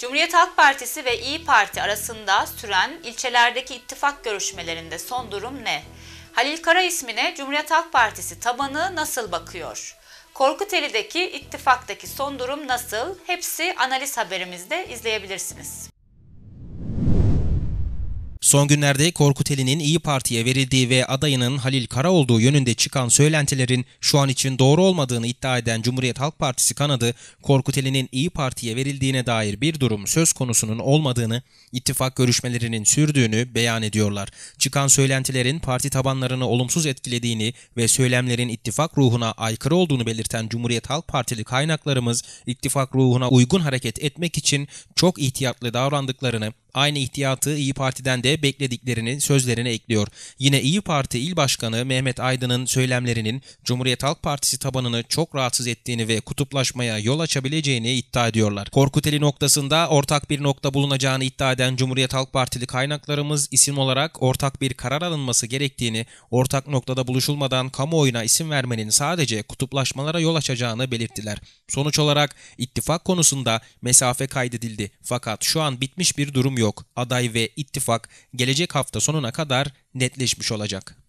Cumhuriyet Halk Partisi ve İyi Parti arasında süren ilçelerdeki ittifak görüşmelerinde son durum ne? Halil Kara ismine Cumhuriyet Halk Partisi tabanı nasıl bakıyor? Korkuteli'deki ittifaktaki son durum nasıl? Hepsi analiz haberimizde izleyebilirsiniz. Son günlerde Korkut Eli'nin İyi Parti'ye verildiği ve adayının Halil Kara olduğu yönünde çıkan söylentilerin şu an için doğru olmadığını iddia eden Cumhuriyet Halk Partisi kanadı Korkut Eli'nin İyi Parti'ye verildiğine dair bir durum söz konusunun olmadığını, ittifak görüşmelerinin sürdüğünü beyan ediyorlar. Çıkan söylentilerin parti tabanlarını olumsuz etkilediğini ve söylemlerin ittifak ruhuna aykırı olduğunu belirten Cumhuriyet Halk Partili kaynaklarımız ittifak ruhuna uygun hareket etmek için çok ihtiyatlı davrandıklarını, aynı ihtiyatı İyi Parti'den de de beklediklerini sözlerine ekliyor. Yine İyi Parti İl Başkanı Mehmet Aydın'ın söylemlerinin Cumhuriyet Halk Partisi tabanını çok rahatsız ettiğini ve kutuplaşmaya yol açabileceğini iddia ediyorlar. Korkuteli noktasında ortak bir nokta bulunacağını iddia eden Cumhuriyet Halk Partili kaynaklarımız isim olarak ortak bir karar alınması gerektiğini, ortak noktada buluşulmadan kamuoyuna isim vermenin sadece kutuplaşmalara yol açacağını belirttiler. Sonuç olarak ittifak konusunda mesafe kaydedildi fakat şu an bitmiş bir durum yok. Aday ve ittifak gelecek hafta sonuna kadar netleşmiş olacak.